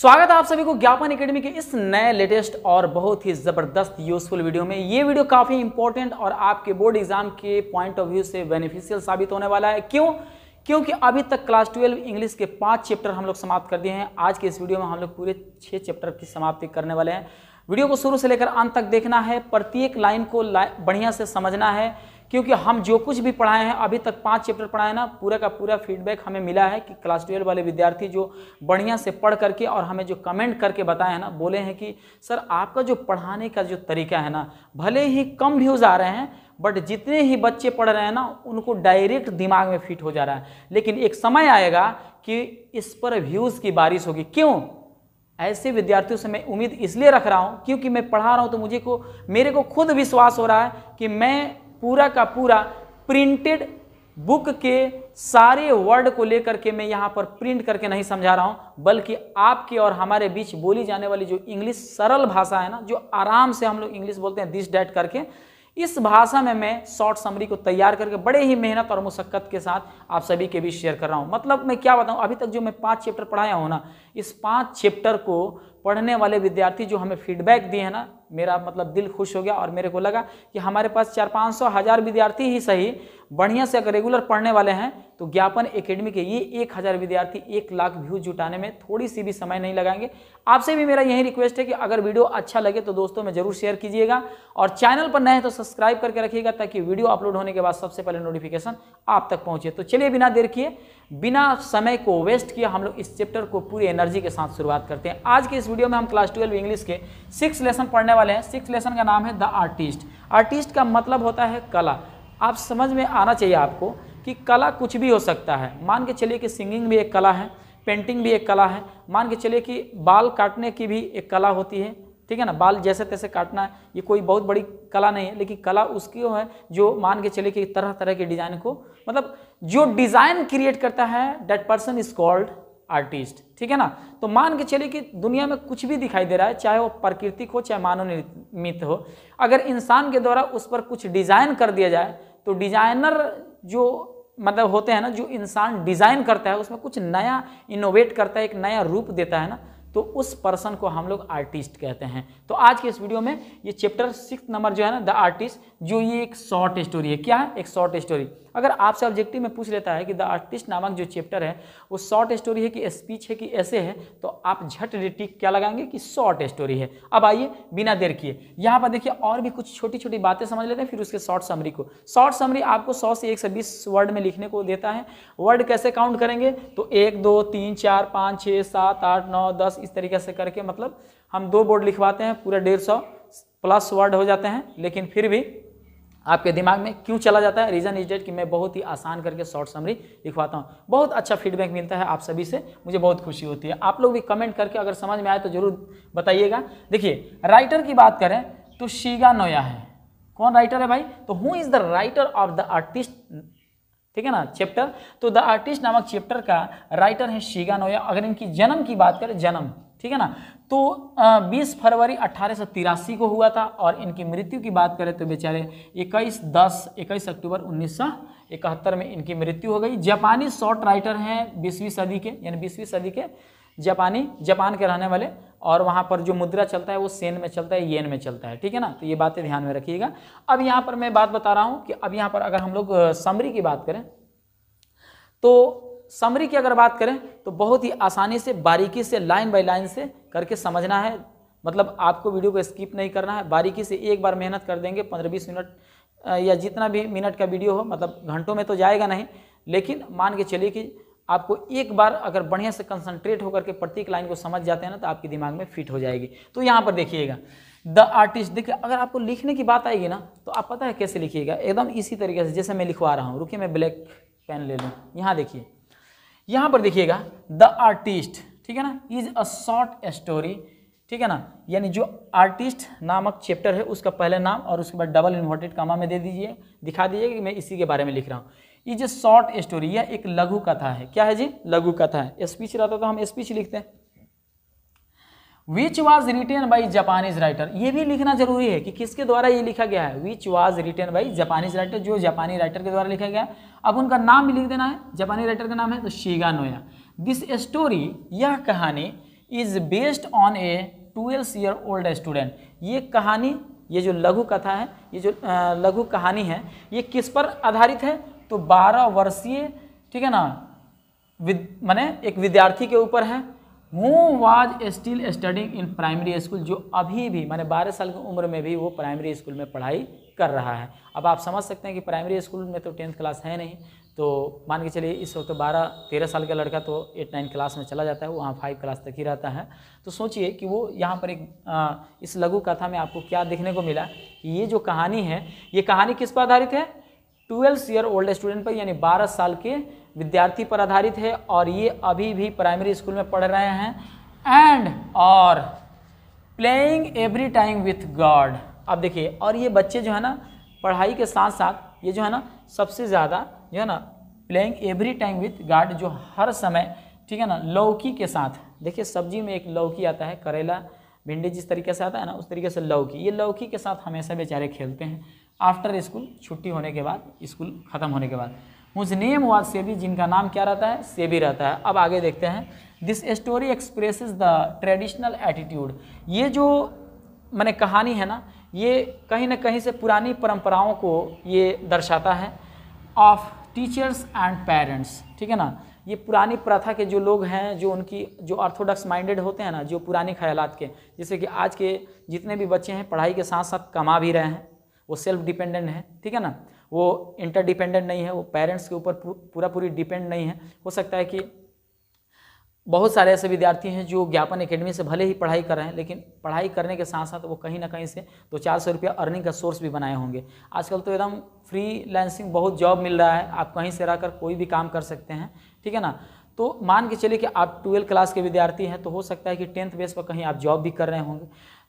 स्वागत है आप सभी को ज्ञापन एकेडमी के इस नए लेटेस्ट और बहुत ही ज़बरदस्त यूजफुल वीडियो में ये वीडियो काफ़ी इंपॉर्टेंट और आपके बोर्ड एग्जाम के पॉइंट ऑफ व्यू से बेनिफिशियल साबित होने वाला है क्यों क्योंकि अभी तक क्लास ट्वेल्व इंग्लिश के पांच चैप्टर हम लोग समाप्त कर दिए हैं आज के इस वीडियो में हम लोग पूरे छः चैप्टर की समाप्ति करने वाले हैं वीडियो को शुरू से लेकर अंत तक देखना है प्रत्येक लाइन को बढ़िया से समझना है क्योंकि हम जो कुछ भी पढ़ाए हैं अभी तक पाँच चैप्टर पढ़ाए ना पूरा का पूरा फीडबैक हमें मिला है कि क्लास ट्वेल्व वाले विद्यार्थी जो बढ़िया से पढ़ करके और हमें जो कमेंट करके बताए हैं ना बोले हैं कि सर आपका जो पढ़ाने का जो तरीका है ना भले ही कम व्यूज़ आ रहे हैं बट जितने ही बच्चे पढ़ रहे हैं ना उनको डायरेक्ट दिमाग में फिट हो जा रहा है लेकिन एक समय आएगा कि इस पर व्यूज़ की बारिश होगी क्यों ऐसे विद्यार्थियों से मैं उम्मीद इसलिए रख रहा हूँ क्योंकि मैं पढ़ा रहा हूँ तो मुझे को मेरे को खुद विश्वास हो रहा है कि मैं पूरा का पूरा प्रिंटेड बुक के सारे वर्ड को लेकर के मैं यहाँ पर प्रिंट करके नहीं समझा रहा हूँ बल्कि आपके और हमारे बीच बोली जाने वाली जो इंग्लिश सरल भाषा है ना जो आराम से हम लोग इंग्लिश बोलते हैं दिस डैट करके इस भाषा में मैं शॉर्ट समरी को तैयार करके बड़े ही मेहनत और मुशक्क़त के साथ आप सभी के बीच शेयर कर रहा हूँ मतलब मैं क्या बताऊँ अभी तक जो मैं पाँच चैप्टर पढ़ाया हूँ ना इस पाँच चैप्टर को पढ़ने वाले विद्यार्थी जो हमें फीडबैक दिए हैं ना मेरा मतलब दिल खुश हो गया और मेरे को लगा कि हमारे पास चार पाँच सौ हज़ार विद्यार्थी ही सही बढ़िया से अगर रेगुलर पढ़ने वाले हैं तो ज्ञापन एकेडमी के ये एक हज़ार विद्यार्थी एक लाख व्यूज जुटाने में थोड़ी सी भी समय नहीं लगाएंगे आपसे भी मेरा यही रिक्वेस्ट है कि अगर वीडियो अच्छा लगे तो दोस्तों में जरूर शेयर कीजिएगा और चैनल पर नए हैं तो सब्सक्राइब करके रखिएगा ताकि वीडियो अपलोड होने के बाद सबसे पहले नोटिफिकेशन आप तक पहुँचे तो चलिए बिना देर किए बिना समय को वेस्ट किया हम लोग इस चैप्टर को पूरी एनर्जी के साथ शुरुआत करते हैं आज के इस वीडियो में हम क्लास ट्वेल्व इंग्लिश के सिक्स लेसन पढ़ने वाले हैं सिक्स लेसन का नाम है द आर्टिस्ट आर्टिस्ट का मतलब होता है कला आप समझ में आना चाहिए आपको कि कला कुछ भी हो सकता है मान के चलिए कि सिंगिंग भी एक कला है पेंटिंग भी एक कला है मान के चलिए कि बाल काटने की भी एक कला होती है ठीक है ना बाल जैसे तैसे काटना है ये कोई बहुत बड़ी कला नहीं है लेकिन कला उसकी है जो मान के चले कि तरह तरह के डिजाइन को मतलब जो डिजाइन क्रिएट करता है that person is called artist ठीक है ना तो मान के चलिए कि दुनिया में कुछ भी दिखाई दे रहा है चाहे वो प्राकृतिक हो चाहे मानव निर्मित हो अगर इंसान के द्वारा उस पर कुछ डिज़ाइन कर दिया जाए तो डिजाइनर जो मतलब होते हैं ना जो इंसान डिज़ाइन करता है उसमें कुछ नया इनोवेट करता है एक नया रूप देता है ना तो उस पर्सन को हम लोग आर्टिस्ट कहते हैं तो आज के इस वीडियो में ये चैप्टर सिक्स नंबर जो है ना द आर्टिस्ट जो ये एक शॉर्ट स्टोरी है क्या है एक शॉर्ट स्टोरी अगर आपसे ऑब्जेक्टिव में पूछ लेता है कि द आर्टिस्ट नामक जो चैप्टर है वो शॉर्ट स्टोरी है कि स्पीच है कि ऐसे है तो आप झट रिटिक क्या लगाएंगे कि शॉर्ट स्टोरी है अब आइए बिना देर किए यहाँ पर देखिए और भी कुछ छोटी छोटी बातें समझ लेते हैं फिर उसके शॉर्ट समरी को शॉर्ट समरी आपको सौ से एक वर्ड में लिखने को देता है वर्ड कैसे काउंट करेंगे तो एक दो तीन चार पाँच छः सात आठ नौ दस इस तरीके से करके मतलब हम दो बोर्ड लिखवाते हैं पूरा डेढ़ सौ प्लस वर्ड हो जाते हैं लेकिन फिर भी आपके दिमाग में क्यों चला जाता है रीज़न इज डेट कि मैं बहुत ही आसान करके शॉर्ट समरी लिखवाता हूँ बहुत अच्छा फीडबैक मिलता है आप सभी से मुझे बहुत खुशी होती है आप लोग भी कमेंट करके अगर समझ में आए तो ज़रूर बताइएगा देखिए राइटर की बात करें तो शीगा नोया है कौन राइटर है भाई तो who is the writer of the artist ठीक है ना चैप्टर तो द आर्टिस्ट नामक चैप्टर का राइटर है शीगा नोया अगर इनकी जन्म की बात करें जन्म ठीक है ना तो बीस फरवरी अठारह को हुआ था और इनकी मृत्यु की बात करें तो बेचारे इक्कीस दस इक्कीस अक्टूबर उन्नीस इकहत्तर में इनकी मृत्यु हो गई जापानी शॉर्ट राइटर हैं बीसवीं सदी के यानी बीसवीं सदी के जापानी जापान के रहने वाले और वहाँ पर जो मुद्रा चलता है वो सेन में चलता है येन में चलता है ठीक है ना तो ये बातें ध्यान में रखिएगा अब यहाँ पर मैं बात बता रहा हूँ कि अब यहाँ पर अगर हम लोग समरी की बात करें तो समरी की अगर बात करें तो बहुत ही आसानी से बारीकी से लाइन बाय लाइन से करके समझना है मतलब आपको वीडियो को स्किप नहीं करना है बारीकी से एक बार मेहनत कर देंगे पंद्रह बीस मिनट या जितना भी मिनट का वीडियो हो मतलब घंटों में तो जाएगा नहीं लेकिन मान के चलिए कि आपको एक बार अगर बढ़िया से कंसंट्रेट होकर के प्रत्येक लाइन को समझ जाते हैं ना तो आपके दिमाग में फिट हो जाएगी तो यहाँ पर देखिएगा द आर्टिस्ट देखिए अगर आपको लिखने की बात आएगी ना तो आप पता है कैसे लिखिएगा एकदम इसी तरीके से जैसे मैं लिखवा रहा हूँ रुकिए मैं ब्लैक पेन ले लूँ यहाँ देखिए यहाँ पर देखिएगा द आर्टिस्ट ठीक है ना इज अ शॉर्ट स्टोरी ठीक है ना यानी जो आर्टिस्ट नामक चैप्टर है उसका पहले नाम और उसके बाद डबल इन्वर्टेड कामा में दे दीजिए दिखा दीजिए कि मैं इसी के बारे में लिख रहा हूँ इज जो शॉर्ट स्टोरी यह एक लघु कथा है क्या है जी लघु कथा है स्पीच रहता तो हम स्पीच लिखते हैं which was written by Japanese writer ये भी लिखना जरूरी है कि किसके द्वारा ये लिखा गया है which was written by Japanese writer जो जापानी राइटर के द्वारा लिखा गया है अब उनका नाम भी लिख देना है जापानी राइटर का नाम है तो शीगा नोया दिस स्टोरी यह कहानी is based on a twelve year old student ये कहानी ये जो लघु कथा है ये जो लघु कहानी है ये किस पर आधारित है तो बारह वर्षीय ठीक है ना विद मैंने एक विद्यार्थी के ऊपर है who was still studying in primary school जो अभी भी मैंने बारह साल की उम्र में भी वो प्राइमरी स्कूल में पढ़ाई कर रहा है अब आप समझ सकते हैं कि प्राइमरी स्कूल में तो टेंथ क्लास है नहीं तो मान के चलिए इस वक्त बारह तेरह साल का लड़का तो एट नाइन क्लास में चला जाता है वहाँ फाइव क्लास तक ही रहता है तो सोचिए कि वो यहाँ पर एक आ, इस लघु कथा में आपको क्या देखने को मिला कि ये जो कहानी है ये कहानी किस पर आधारित है ट्वेल्थ ईयर ओल्ड स्टूडेंट पर यानी बारह साल के विद्यार्थी पर आधारित है और ये अभी भी प्राइमरी स्कूल में पढ़ रहे हैं एंड और playing every time with God अब देखिए और ये बच्चे जो है ना पढ़ाई के साथ साथ ये जो है ना सबसे ज़्यादा जो है ना playing every time with God जो हर समय ठीक है ना लौकी के साथ देखिए सब्जी में एक लौकी आता है करेला भिंडी जिस तरीके से आता है ना उस तरीके से लौकी ये लौकी के साथ हमेशा बेचारे खेलते हैं आफ्टर स्कूल छुट्टी होने के बाद स्कूल ख़त्म होने के बाद हुज नेम वाज सेबी जिनका नाम क्या रहता है सेबी रहता है अब आगे देखते हैं this story express the traditional attitude ये जो मैंने कहानी है ना ये कहीं ना कहीं से पुरानी परंपराओं को ये दर्शाता है ऑफ टीचर्स एंड पेरेंट्स ठीक है ना ये पुरानी प्रथा के जो लोग हैं जो उनकी जो ऑर्थोडॉक्स माइंडेड होते हैं ना जो पुराने ख्याल के जैसे कि आज के जितने भी बच्चे हैं पढ़ाई के साथ साथ कमा भी रहे हैं वो सेल्फ डिपेंडेंट हैं ठीक है ना वो इंटरडिपेंडेंट नहीं है वो पेरेंट्स के ऊपर पूरा पूरी डिपेंड नहीं है हो सकता है कि बहुत सारे ऐसे विद्यार्थी हैं जो ज्ञापन एकेडमी से भले ही पढ़ाई कर रहे हैं लेकिन पढ़ाई करने के साथ साथ वो कहीं ना कहीं से दो चार सौ रुपया अर्निंग का सोर्स भी बनाए होंगे आजकल तो एकदम फ्री लैंसिंग बहुत जॉब मिल रहा है आप कहीं से रहकर कोई भी काम कर सकते हैं ठीक है ना तो मान के चलिए कि आप ट्वेल्थ क्लास के विद्यार्थी हैं तो हो सकता है कि टेंथ बेस पर कहीं आप जॉब भी कर रहे होंगे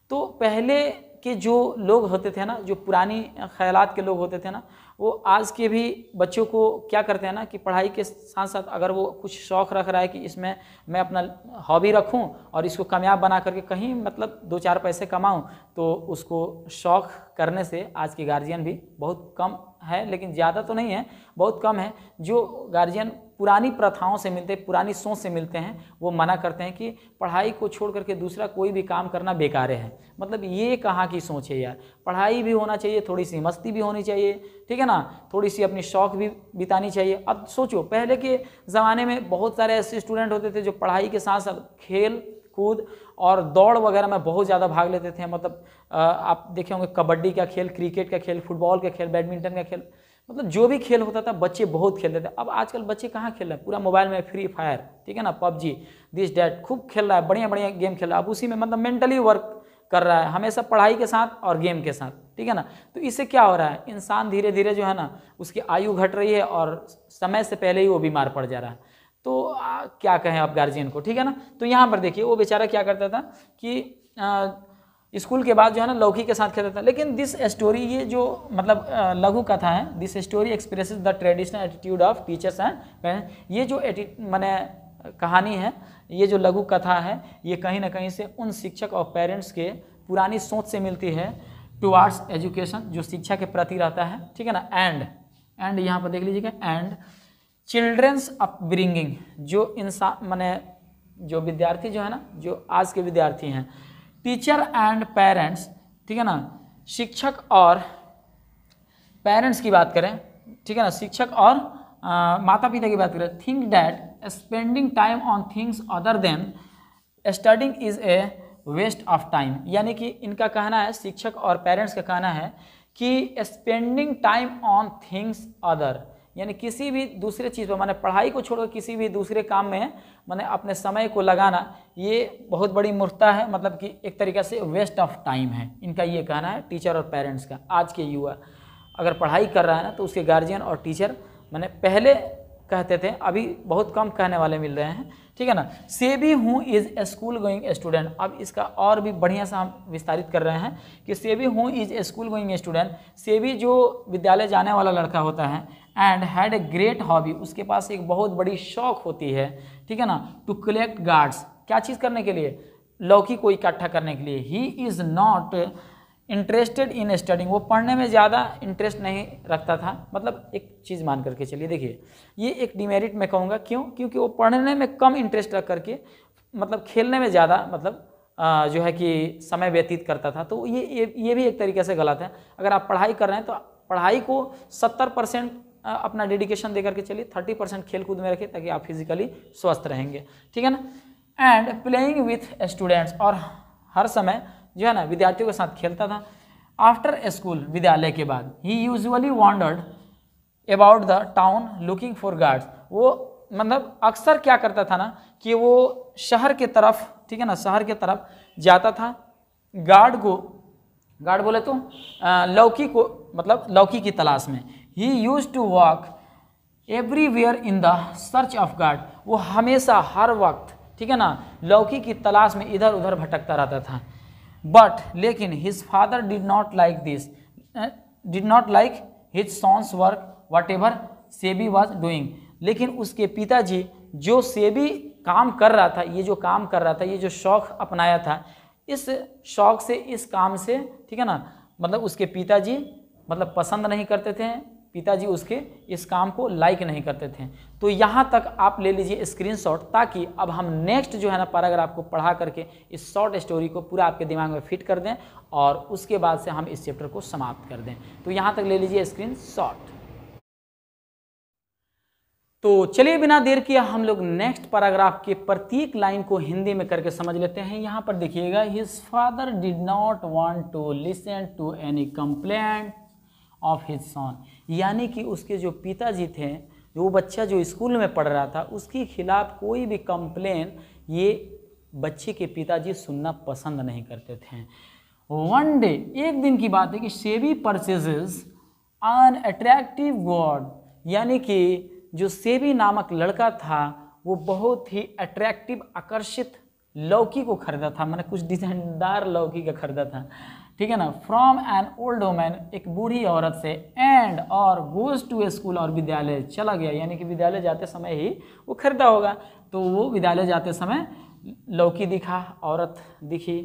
तो पहले के जो लोग होते थे ना जो पुरानी ख्यालात के लोग होते थे ना वो आज के भी बच्चों को क्या करते हैं ना कि पढ़ाई के साथ साथ अगर वो कुछ शौक़ रख रहा है कि इसमें मैं अपना हॉबी रखूं और इसको कामयाब बना करके कहीं मतलब दो चार पैसे कमाऊं तो उसको शौक़ करने से आज के गार्जियन भी बहुत कम है लेकिन ज़्यादा तो नहीं है बहुत कम है जो गार्जियन पुरानी प्रथाओं से मिलते पुरानी सोच से मिलते हैं वो मना करते हैं कि पढ़ाई को छोड़ करके दूसरा कोई भी काम करना बेकार है मतलब ये कहाँ की सोच है यार पढ़ाई भी होना चाहिए थोड़ी सी मस्ती भी होनी चाहिए ठीक है ना थोड़ी सी अपनी शौक भी बितानी चाहिए अब सोचो पहले के ज़माने में बहुत सारे ऐसे स्टूडेंट होते थे जो पढ़ाई के साथ साथ खेल कूद और दौड़ वगैरह में बहुत ज़्यादा भाग लेते थे मतलब आप देखे होंगे कबड्डी का खेल क्रिकेट का खेल फुटबॉल का खेल बैडमिंटन का खेल मतलब जो भी खेल होता था बच्चे बहुत खेलते थे अब आजकल बच्चे कहाँ खेल रहे हैं पूरा मोबाइल में फ्री फायर ठीक है ना पबजी दिस डैट खूब खेल रहा है बढ़िया बढ़िया गेम खेल रहा है अब उसी में मतलब मेंटली वर्क कर रहा है हमेशा पढ़ाई के साथ और गेम के साथ ठीक है ना तो इससे क्या हो रहा है इंसान धीरे धीरे जो है ना उसकी आयु घट रही है और समय से पहले ही वो बीमार पड़ जा रहा है तो आ, क्या कहें आप गार्जियन को ठीक है ना तो यहाँ पर देखिए वो बेचारा क्या करता था कि आ, स्कूल के बाद जो है ना लौकी के साथ खेलता था लेकिन दिस स्टोरी ये जो मतलब लघु कथा है this story express the traditional attitude of teachers and ये जो मैंने कहानी है ये जो लघु कथा है ये कहीं ना कहीं से उन शिक्षक और पेरेंट्स के पुरानी सोच से मिलती है टुवार्ड्स एजुकेशन जो शिक्षा के प्रति रहता है ठीक है ना एंड एंड यहाँ पर देख लीजिएगा एंड चिल्ड्रेंस अपब्रिंगिंग जो इंसान मैंने जो विद्यार्थी जो है ना जो आज के विद्यार्थी हैं टीचर एंड पेरेंट्स ठीक है ना शिक्षक और पेरेंट्स की बात करें ठीक है ना शिक्षक और आ, माता पिता की बात करें think that spending time on things other than studying is a waste of time यानी कि इनका कहना है शिक्षक और पेरेंट्स का कहना है कि spending time on things other यानी किसी भी दूसरे चीज़ पर मैंने पढ़ाई को छोड़कर किसी भी दूसरे काम में मैंने अपने समय को लगाना ये बहुत बड़ी मूर्खता है मतलब कि एक तरीके से वेस्ट ऑफ टाइम है इनका ये कहना है टीचर और पेरेंट्स का आज के युवा अगर पढ़ाई कर रहा है ना तो उसके गार्जियन और टीचर मैंने पहले कहते थे अभी बहुत कम कहने वाले मिल रहे हैं ठीक है ना से बी हूँ is a school going student अब इसका और भी बढ़िया सा हम विस्तारित कर रहे हैं कि से बी हूँ is a school going student से भी जो विद्यालय जाने वाला लड़का होता है and had a great hobby उसके पास एक बहुत बड़ी शौक होती है ठीक है ना टू कलेक्ट गार्ड्स क्या चीज़ करने के लिए लौकी को इकट्ठा करने के लिए he is not interested in studying वो पढ़ने में ज़्यादा इंटरेस्ट नहीं रखता था मतलब एक चीज़ मान करके चलिए देखिए ये एक डिमेरिट मैं कहूँगा क्यों क्योंकि वो पढ़ने में कम इंटरेस्ट रख करके मतलब खेलने में ज़्यादा मतलब जो है कि समय व्यतीत करता था तो ये, ये भी एक तरीके से गलत है अगर आप पढ़ाई कर रहे हैं तो पढ़ाई को सत्तर परसेंट अपना डेडिकेशन दे करके चलिए थर्टी परसेंट खेल कूद में रखें ताकि आप फिजिकली स्वस्थ रहेंगे ठीक है ना एंड प्लेइंग विथ स्टूडेंट्स और हर समय जो है ना विद्यार्थियों के साथ खेलता था आफ्टर स्कूल विद्यालय के बाद he usually wandered about the town looking for gourds वो मतलब अक्सर क्या करता था ना कि वो शहर के तरफ ठीक है ना शहर के तरफ जाता था गार्ड को गार्ड बोले तो लौकी को मतलब लौकी की तलाश में he used to walk everywhere in the search of gourd वो हमेशा हर वक्त ठीक है ना लौकी की तलाश में इधर उधर भटकता रहता था बट लेकिन his father did not like this did not like his son's work whatever Seibei was doing लेकिन उसके पिताजी जो सेबी काम कर रहा था ये जो काम कर रहा था ये जो शौक़ अपनाया था इस शौक़ से इस काम से ठीक है ना मतलब उसके पिताजी मतलब पसंद नहीं करते थे पिताजी उसके इस काम को लाइक नहीं करते थे तो यहाँ तक आप ले लीजिए स्क्रीनशॉट ताकि अब हम नेक्स्ट जो है ना पैराग्राफ को पढ़ा करके इस शॉर्ट स्टोरी को पूरा आपके दिमाग में फिट कर दें और उसके बाद से हम इस चैप्टर को समाप्त कर दें तो यहाँ तक ले लीजिए स्क्रीन शॉट तो चलिए बिना देर किए हम लोग नेक्स्ट पैराग्राफ के प्रत्येक लाइन को हिंदी में करके समझ लेते हैं यहाँ पर देखिएगा his father did not want to listen to any complaint of his son यानी कि उसके जो पिताजी थे जो बच्चा जो स्कूल में पढ़ रहा था उसके खिलाफ कोई भी कंप्लेन ये बच्चे के पिताजी सुनना पसंद नहीं करते थे वन डे एक दिन की बात है कि Seibei purchases an attractive gourd यानी कि जो सेबी नामक लड़का था वो बहुत ही अट्रैक्टिव आकर्षित लौकी को खरीदा था मैंने कुछ डिजाइनदार लौकी का खरीदा था ठीक है ना फ्रॉम एन ओल्ड वोमैन एक बूढ़ी औरत से एंड और गोज टू ए स्कूल और विद्यालय चला गया यानी कि विद्यालय जाते समय ही वो खरीदा होगा तो वो विद्यालय जाते समय लौकी दिखा औरत दिखी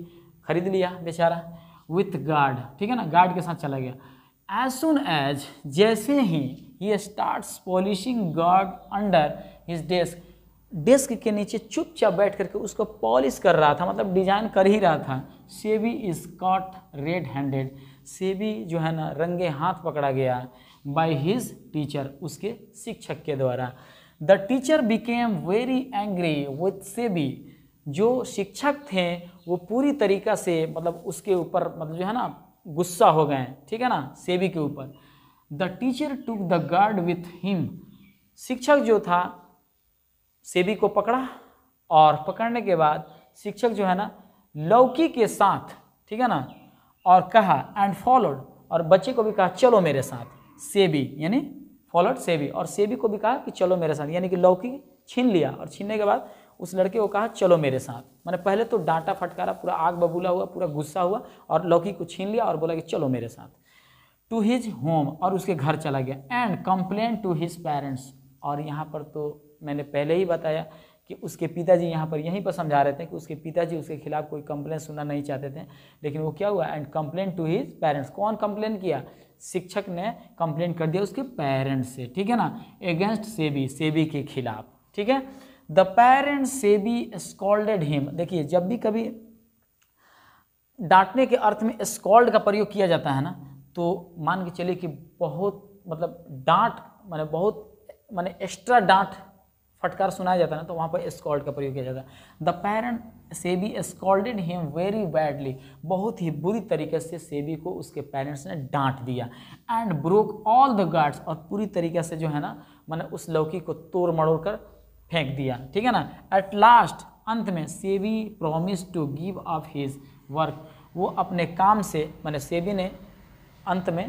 खरीद लिया बेचारा विथ गार्ड ठीक है ना गार्ड के साथ चला गया एज सुन एज जैसे ही ये start polishing gourd under his desk desk के नीचे चुपचाप बैठ करके उसको पॉलिश कर रहा था मतलब डिजाइन कर ही रहा था Seibei is caught red handed Seibei जो है ना रंगे हाथ पकड़ा गया बाय हिज टीचर उसके शिक्षक के द्वारा the teacher became very angry with Seibei जो शिक्षक थे वो पूरी तरीका से मतलब उसके ऊपर मतलब जो है ना गुस्सा हो गए ठीक है ना सेबी के ऊपर the teacher took the gourd with him शिक्षक जो था सेबी को पकड़ा और पकड़ने के बाद शिक्षक जो है ना लौकी के साथ ठीक है ना और कहा एंड फॉलोड और बच्चे को भी कहा चलो मेरे साथ सेबी यानी फॉलोड सेबी और सेबी को भी कहा कि चलो मेरे साथ यानी कि लौकी छीन लिया और छीनने के बाद उस लड़के को कहा चलो मेरे साथ मैंने पहले तो डांटा फटकारा पूरा आग बबूला हुआ पूरा गुस्सा हुआ और लौकी को छीन लिया और बोला कि चलो मेरे साथ टू हिज होम और उसके घर चला गया and complain to his parents और यहाँ पर तो मैंने पहले ही बताया कि उसके पिताजी यहाँ पर यहीं पर समझा रहे थे कि उसके पिताजी उसके खिलाफ कोई कंप्लेन सुनना नहीं चाहते थे लेकिन वो क्या हुआ and complain to his parents कौन कंप्लेन किया शिक्षक ने कंप्लेन कर दिया उसके पेरेंट्स से ठीक है ना अगेंस्ट सेबी सेबी के खिलाफ ठीक है the parents Seibei scolded him देखिए जब भी कभी डांटने के अर्थ में स्कॉल्ड का प्रयोग किया जाता है ना तो मान के चलिए कि बहुत मतलब डांट मैंने बहुत मैंने एक्स्ट्रा डांट फटकार सुनाया जाता है ना तो वहाँ पर स्कॉल्ड का प्रयोग किया जाता है the parent Seibei scolded him very badly बहुत ही बुरी तरीके से सेबी को उसके पेरेंट्स ने डांट दिया and broke all the gourds और पूरी तरीके से जो है ना मैंने उस लौकी को तोड़ मड़ोड़ कर फेंक दिया ठीक है ना एट लास्ट अंत में Seibei promise to give up his work वो अपने काम से मैंने सेबी ने अंत में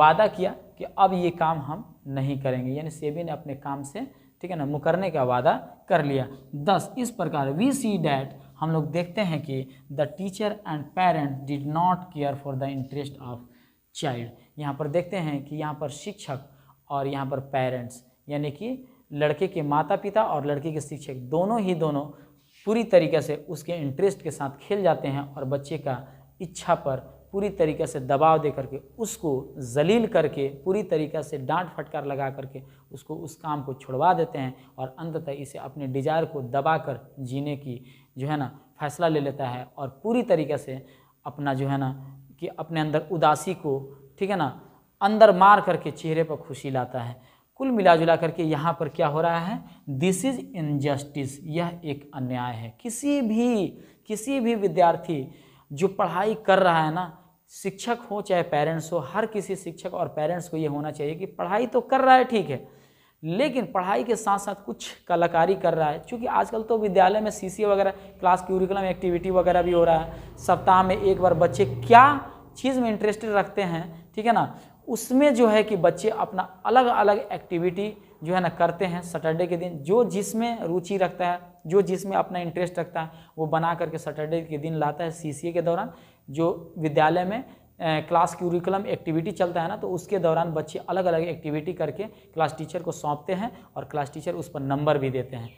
वादा किया कि अब ये काम हम नहीं करेंगे यानी सेबी ने अपने काम से ठीक है ना मुकरने का वादा कर लिया दस इस प्रकार वी सी डैट हम लोग देखते हैं कि the teacher and parent did not care for the interest of child यहाँ पर देखते हैं कि यहाँ पर शिक्षक और यहाँ पर पेरेंट्स यानी कि लड़के के माता पिता और लड़के के शिक्षक दोनों ही दोनों पूरी तरीके से उसके इंटरेस्ट के साथ खेल जाते हैं और बच्चे का इच्छा पर पूरी तरीके से दबाव दे करके उसको जलील करके पूरी तरीके से डांट फटकार लगा करके उसको उस काम को छुड़वा देते हैं और अंततः इसे अपने डिजायर को दबा कर जीने की जो है ना फैसला ले लेता है और पूरी तरीके से अपना जो है ना कि अपने अंदर उदासी को ठीक है ना अंदर मार करके चेहरे पर खुशी लाता है कुल मिला जुला करके यहाँ पर क्या हो रहा है दिस इज़ इनजस्टिस यह एक अन्याय है किसी भी किसी भी विद्यार्थी जो पढ़ाई कर रहा है ना शिक्षक हो चाहे पेरेंट्स हो हर किसी शिक्षक और पेरेंट्स को ये होना चाहिए कि पढ़ाई तो कर रहा है ठीक है लेकिन पढ़ाई के साथ साथ कुछ कलाकारी कर रहा है क्योंकि आजकल तो विद्यालय में सी वगैरह क्लास क्यूरिकुलम एक्टिविटी वगैरह भी हो रहा है सप्ताह में एक बार बच्चे क्या चीज़ में इंटरेस्टेड रखते हैं ठीक है ना उसमें जो है कि बच्चे अपना अलग अलग एक्टिविटी जो है ना करते हैं सैटरडे के दिन जो जिसमें रुचि रखता है जो जिसमें अपना इंटरेस्ट रखता है वो बना करके सैटरडे के दिन लाता है सी के दौरान जो विद्यालय में क्लास क्यूरिकुलम एक्टिविटी चलता है ना तो उसके दौरान बच्चे अलग अलग एक्टिविटी करके क्लास टीचर को सौंपते हैं और क्लास टीचर उस पर नंबर भी देते हैं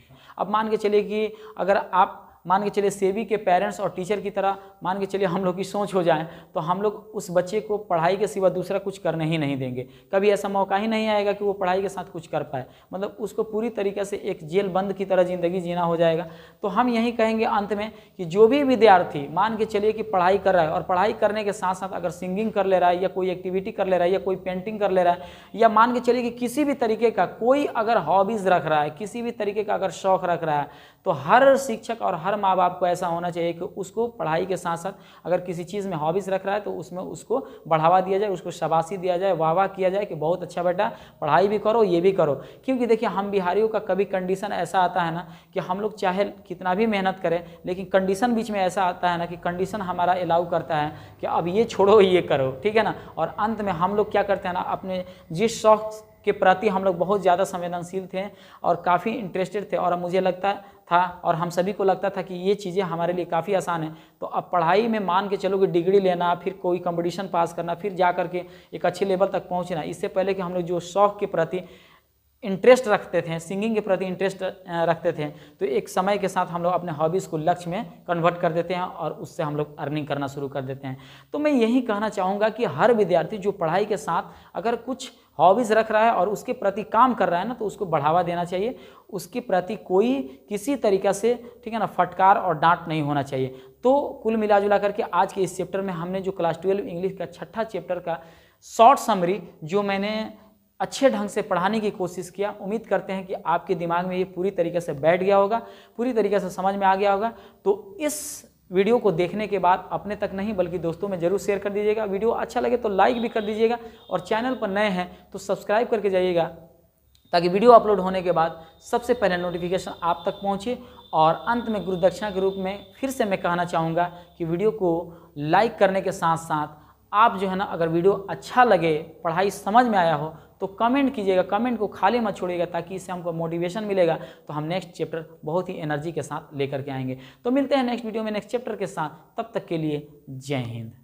अब मान के चलिए कि अगर आप मान के चलिए सेबी के पेरेंट्स और टीचर की तरह मान के चलिए हम लोग की सोच हो जाए तो हम लोग उस बच्चे को पढ़ाई के सिवा दूसरा कुछ करने ही नहीं देंगे कभी ऐसा मौका ही नहीं आएगा कि वो पढ़ाई के साथ कुछ कर पाए मतलब उसको पूरी तरीके से एक जेल बंद की तरह ज़िंदगी जीना हो जाएगा तो हम यही कहेंगे अंत में कि जो भी विद्यार्थी मान के चलिए कि पढ़ाई कर रहा है और पढ़ाई करने के साथ साथ अगर सिंगिंग कर ले रहा है या कोई एक्टिविटी कर ले रहा है या कोई पेंटिंग कर ले रहा है या मान के चलिए कि किसी भी तरीके का कोई अगर हॉबीज़ रख रहा है किसी भी तरीके का अगर शौक रख रहा है तो हर शिक्षक और हर हर माँ बाप को ऐसा होना चाहिए कि उसको पढ़ाई के साथ साथ अगर किसी चीज़ में हॉबीज़ रख रहा है तो उसमें उसको बढ़ावा दिया जाए उसको शबासी दिया जाए वाह वाह किया जाए कि बहुत अच्छा बेटा पढ़ाई भी करो ये भी करो क्योंकि देखिए हम बिहारियों का कभी कंडीशन ऐसा आता है ना कि हम लोग चाहे कितना भी मेहनत करें लेकिन कंडीशन बीच में ऐसा आता है ना कि कंडीशन हमारा अलाउ करता है कि अब ये छोड़ो ये करो ठीक है ना और अंत में हम लोग क्या करते हैं ना अपने जिस शौक के प्रति हम लोग बहुत ज़्यादा संवेदनशील थे और काफ़ी इंटरेस्टेड थे और मुझे लगता था और हम सभी को लगता था कि ये चीज़ें हमारे लिए काफ़ी आसान है तो अब पढ़ाई में मान के चलो कि डिग्री लेना फिर कोई कंपटीशन पास करना फिर जा करके एक अच्छे लेवल तक पहुंचना इससे पहले कि हम लोग जो शौक़ के प्रति इंटरेस्ट रखते थे सिंगिंग के प्रति इंटरेस्ट रखते थे तो एक समय के साथ हम लोग अपने हॉबीज़ को लक्ष्य में कन्वर्ट कर देते हैं और उससे हम लोग अर्निंग करना शुरू कर देते हैं तो मैं यही कहना चाहूँगा कि हर विद्यार्थी जो पढ़ाई के साथ अगर कुछ हॉबीज़ रख रहा है और उसके प्रति काम कर रहा है ना तो उसको बढ़ावा देना चाहिए उसके प्रति कोई किसी तरीक़ा से ठीक है ना फटकार और डांट नहीं होना चाहिए तो कुल मिला जुला करके आज के इस चैप्टर में हमने जो क्लास ट्वेल्व इंग्लिश का छठा चैप्टर का शॉर्ट समरी जो मैंने अच्छे ढंग से पढ़ाने की कोशिश किया उम्मीद करते हैं कि आपके दिमाग में ये पूरी तरीके से बैठ गया होगा पूरी तरीके से समझ में आ गया होगा तो इस वीडियो को देखने के बाद अपने तक नहीं बल्कि दोस्तों में जरूर शेयर कर दीजिएगा वीडियो अच्छा लगे तो लाइक भी कर दीजिएगा और चैनल पर नए हैं तो सब्सक्राइब करके जाइएगा ताकि वीडियो अपलोड होने के बाद सबसे पहले नोटिफिकेशन आप तक पहुंचे और अंत में गुरुदक्षिणा के रूप में फिर से मैं कहना चाहूँगा कि वीडियो को लाइक करने के साथ साथ आप जो है ना अगर वीडियो अच्छा लगे पढ़ाई समझ में आया हो तो कमेंट कीजिएगा कमेंट को खाली मत छोड़िएगा ताकि इससे हमको मोटिवेशन मिलेगा तो हम नेक्स्ट चैप्टर बहुत ही एनर्जी के साथ लेकर के आएंगे तो मिलते हैं नेक्स्ट वीडियो में नेक्स्ट चैप्टर के साथ तब तक के लिए जय हिंद